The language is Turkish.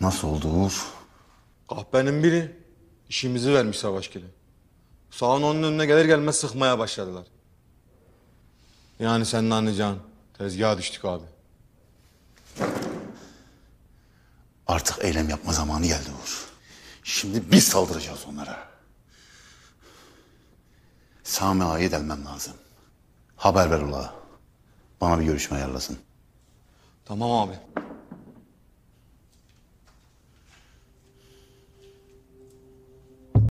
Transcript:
Nasıl oldu Uğur? Kahpenin biri işimizi vermiş Savaşgil'e. Sağın onun önüne gelir gelmez sıkmaya başladılar. Yani senin anlayacağın tezgaha düştük abi. Artık eylem yapma zamanı geldi Uğur. Şimdi biz saldıracağız onlara. Sami Ağa'yı delmem lazım. Haber ver ula. Bana bir görüşme ayarlasın. Tamam abi.